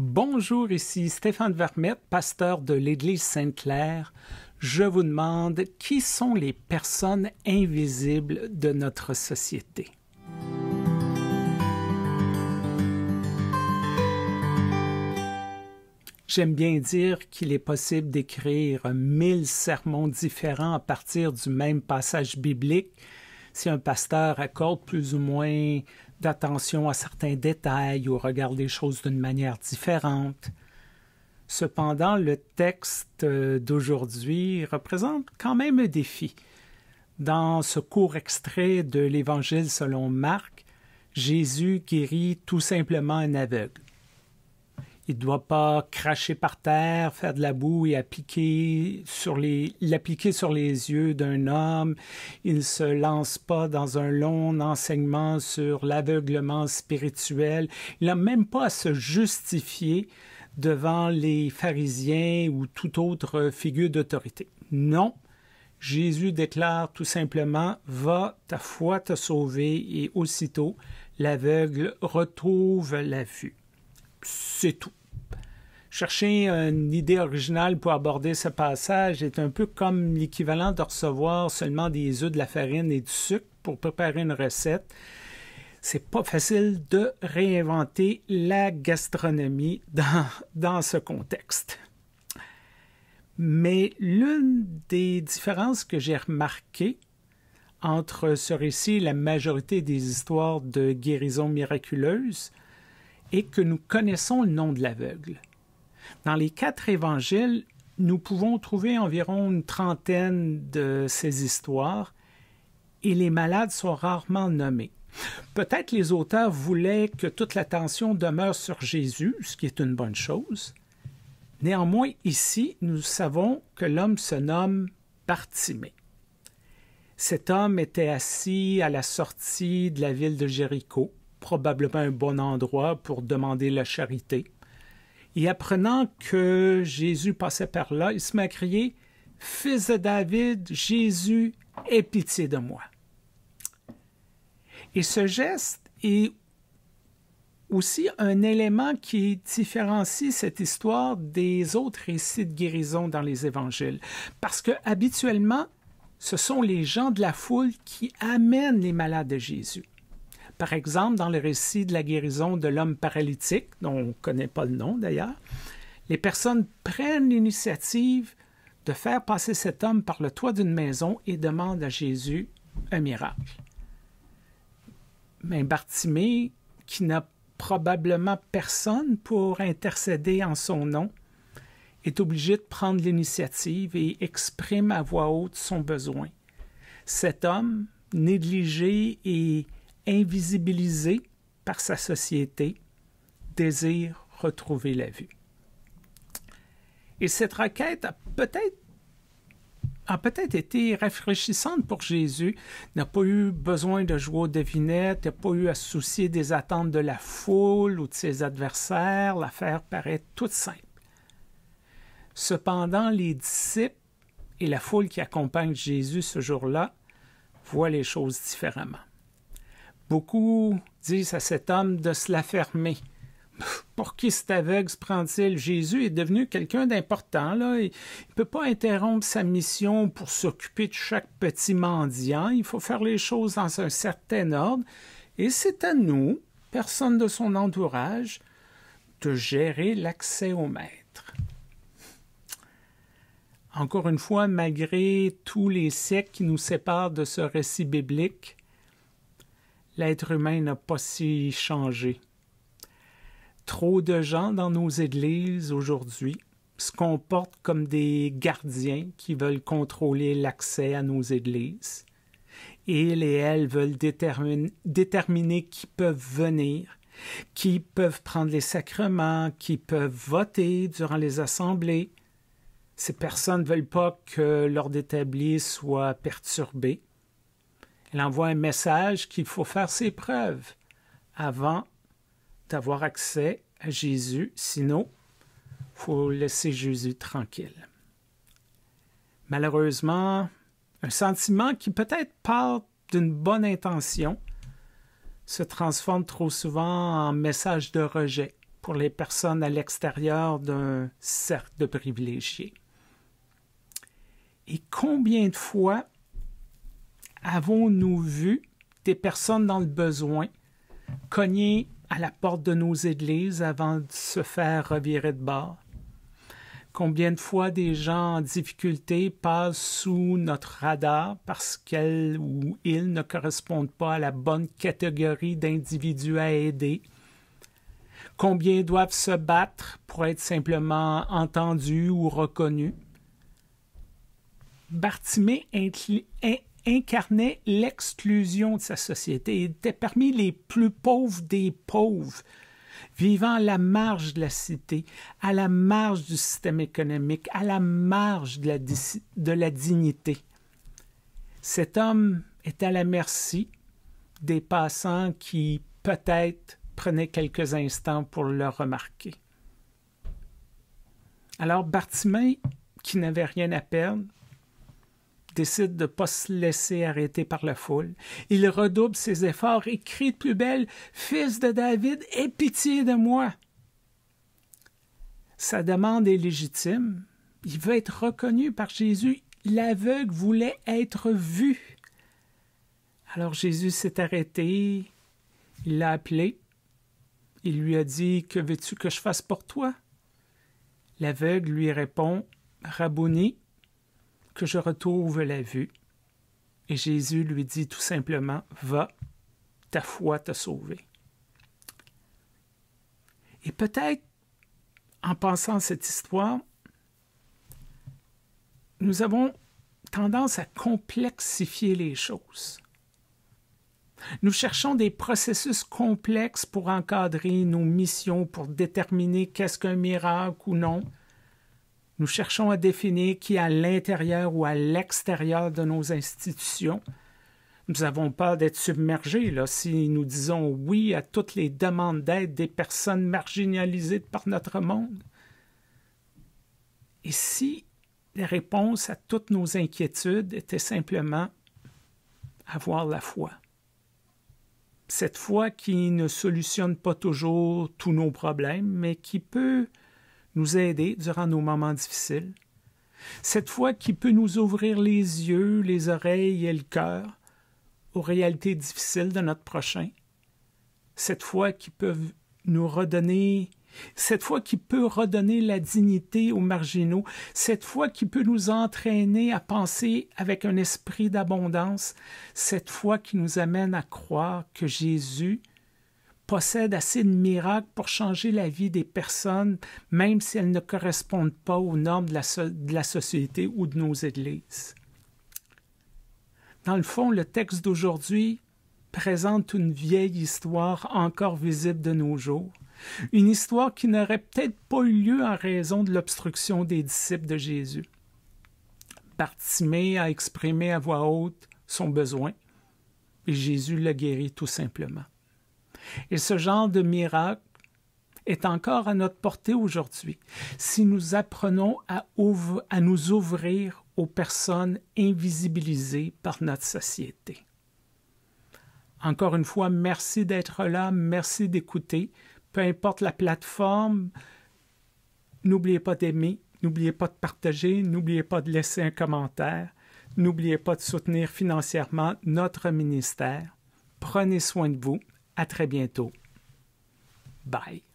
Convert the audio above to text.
Bonjour, ici Stéphane Vermette, pasteur de l'Église Sainte-Claire. Je vous demande qui sont les personnes invisibles de notre société. J'aime bien dire qu'il est possible d'écrire mille sermons différents à partir du même passage biblique si un pasteur accorde plus ou moins d'attention à certains détails ou regarder les choses d'une manière différente. Cependant, le texte euh, d'aujourd'hui représente quand même un défi. Dans ce court extrait de l'Évangile selon Marc, Jésus guérit tout simplement un aveugle. Il ne doit pas cracher par terre, faire de la boue et appliquer sur les, l'appliquer sur les yeux d'un homme. Il ne se lance pas dans un long enseignement sur l'aveuglement spirituel. Il n'a même pas à se justifier devant les pharisiens ou toute autre figure d'autorité. Non, Jésus déclare tout simplement Va, ta foi te sauver et aussitôt l'aveugle retrouve la vue. C'est tout chercher une idée originale pour aborder ce passage est un peu comme l'équivalent de recevoir seulement des œufs, de la farine et du sucre pour préparer une recette. C'est pas facile de réinventer la gastronomie dans, dans ce contexte. Mais l'une des différences que j'ai remarquées entre ce récit et la majorité des histoires de guérison miraculeuse est que nous connaissons le nom de l'aveugle. Dans les quatre évangiles, nous pouvons trouver environ une trentaine de ces histoires et les malades sont rarement nommés. Peut-être les auteurs voulaient que toute l'attention demeure sur Jésus, ce qui est une bonne chose. Néanmoins, ici, nous savons que l'homme se nomme Bartimée. Cet homme était assis à la sortie de la ville de Jéricho, probablement un bon endroit pour demander la charité et apprenant que Jésus passait par là, il se met à Fils de David, Jésus, aie pitié de moi. Et ce geste est aussi un élément qui différencie cette histoire des autres récits de guérison dans les évangiles. Parce que habituellement, ce sont les gens de la foule qui amènent les malades de Jésus par exemple, dans le récit de la guérison de l'homme paralytique, dont on ne connaît pas le nom d'ailleurs, les personnes prennent l'initiative de faire passer cet homme par le toit d'une maison et demandent à Jésus un miracle. Mais Bartimée, qui n'a probablement personne pour intercéder en son nom, est obligé de prendre l'initiative et exprime à voix haute son besoin. Cet homme, négligé et invisibilisé par sa société, désire retrouver la vue. Et cette requête a peut-être a peut-être été rafraîchissante pour Jésus, n'a pas eu besoin de jouer aux devinettes, n'a pas eu à se soucier des attentes de la foule ou de ses adversaires, l'affaire paraît toute simple. Cependant, les disciples et la foule qui accompagne Jésus ce jour-là voient les choses différemment. Beaucoup disent à cet homme de se la fermer. Pour qui cet aveugle se prend-il? Jésus est devenu quelqu'un d'important. Il ne peut pas interrompre sa mission pour s'occuper de chaque petit mendiant. Il faut faire les choses dans un certain ordre. Et c'est à nous, personne de son entourage, de gérer l'accès au maître. Encore une fois, malgré tous les siècles qui nous séparent de ce récit biblique, l'être humain n'a pas si changé. Trop de gens dans nos églises aujourd'hui se comportent comme des gardiens qui veulent contrôler l'accès à nos églises. Ils et elles veulent déterminer, qui peuvent venir, qui peuvent prendre les sacrements, qui peuvent voter durant les assemblées. Ces personnes ne veulent pas que l'ordre établi soit perturbé. Elle envoie un message qu'il faut faire ses preuves avant d'avoir accès à Jésus, sinon, il faut laisser Jésus tranquille. Malheureusement, un sentiment qui peut-être part d'une bonne intention se transforme trop souvent en message de rejet pour les personnes à l'extérieur d'un cercle de privilégiés. Et combien de fois avons-nous vu des personnes dans le besoin cogner à la porte de nos églises avant de se faire revirer de bord? Combien de fois des gens en difficulté passent sous notre radar parce qu'elles ou ils ne correspondent pas à la bonne catégorie d'individus à aider? Combien doivent se battre pour être simplement entendus ou reconnus? Bartimée incarnait l'exclusion de sa société. Il était parmi les plus pauvres des pauvres, vivant à la marge de la cité, à la marge du système économique, à la marge de la, dignité. Cet homme est à la merci des passants qui, peut-être, prenaient quelques instants pour le remarquer. Alors Bartimée, qui n'avait rien à perdre, décide de ne pas se laisser arrêter par la foule. Il redouble ses efforts et crie de plus belle Fils de David, aie pitié de moi. Sa demande est légitime. Il veut être reconnu par Jésus. L'aveugle voulait être vu. Alors Jésus s'est arrêté, il l'a appelé, il lui a dit Que veux-tu que je fasse pour toi L'aveugle lui répond Rabouni, que je retrouve la vue. Et Jésus lui dit tout simplement, Va, ta foi t'a sauvé. Et peut-être, en pensant à cette histoire, nous avons tendance à complexifier les choses. Nous cherchons des processus complexes pour encadrer nos missions, pour déterminer qu'est-ce qu'un miracle ou non. Nous cherchons à définir qui est à l'intérieur ou à l'extérieur de nos institutions. Nous avons peur d'être submergés là, si nous disons oui à toutes les demandes d'aide des personnes marginalisées par notre monde. Et si les réponses à toutes nos inquiétudes était simplement avoir la foi. Cette foi qui ne solutionne pas toujours tous nos problèmes, mais qui peut nous aider durant nos moments difficiles. Cette foi qui peut nous ouvrir les yeux, les oreilles et le cœur aux réalités difficiles de notre prochain. Cette foi qui peut nous redonner cette foi qui peut redonner la dignité aux marginaux, cette foi qui peut nous entraîner à penser avec un esprit d'abondance, cette foi qui nous amène à croire que Jésus possède assez de miracles pour changer la vie des personnes, même si elles ne correspondent pas aux normes de la, société ou de nos églises. Dans le fond, le texte d'aujourd'hui présente une vieille histoire encore visible de nos jours, une histoire qui n'aurait peut-être pas eu lieu en raison de l'obstruction des disciples de Jésus. Bartimée a exprimé à voix haute son besoin, et Jésus l'a guérit tout simplement. Et ce genre de miracle est encore à notre portée aujourd'hui si nous apprenons à, nous ouvrir aux personnes invisibilisées par notre société. Encore une fois, merci d'être là, merci d'écouter. Peu importe la plateforme, n'oubliez pas d'aimer, n'oubliez pas de partager, n'oubliez pas de laisser un commentaire, n'oubliez pas de soutenir financièrement notre ministère. Prenez soin de vous à très bientôt. Bye.